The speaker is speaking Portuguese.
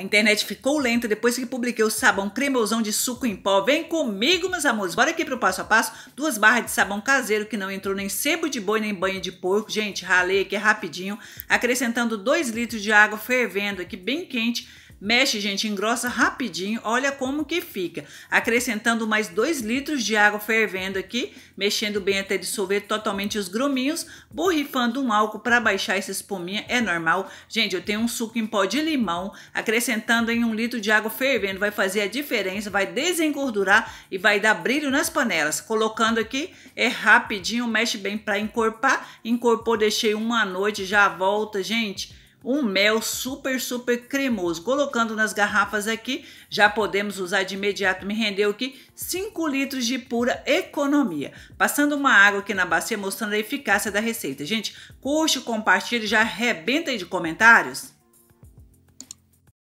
A internet ficou lenta depois que publiquei o sabão cremosão de suco em pó. Vem comigo, meus amores. Bora aqui pro passo a passo. Duas barras de sabão caseiro que não entrou nem sebo de boi nem banho de porco. Gente, ralei aqui rapidinho, acrescentando 2 litros de água fervendo aqui bem quente Mexe, gente, engrossa rapidinho, olha como que fica. Acrescentando mais 2 litros de água fervendo aqui, mexendo bem até dissolver totalmente os gruminhos, borrifando um álcool para baixar essa espuminha, é normal. Gente, eu tenho um suco em pó de limão, acrescentando em um litro de água fervendo, vai fazer a diferença, vai desengordurar e vai dar brilho nas panelas. Colocando aqui, é rapidinho, mexe bem para encorpar, encorpou, deixei uma noite, já volta, gente um mel super, super cremoso. Colocando nas garrafas aqui, já podemos usar de imediato. Me rendeu aqui 5 litros de pura economia. Passando uma água aqui na bacia, mostrando a eficácia da receita. Gente, curte, compartilhe, já arrebenta aí de comentários.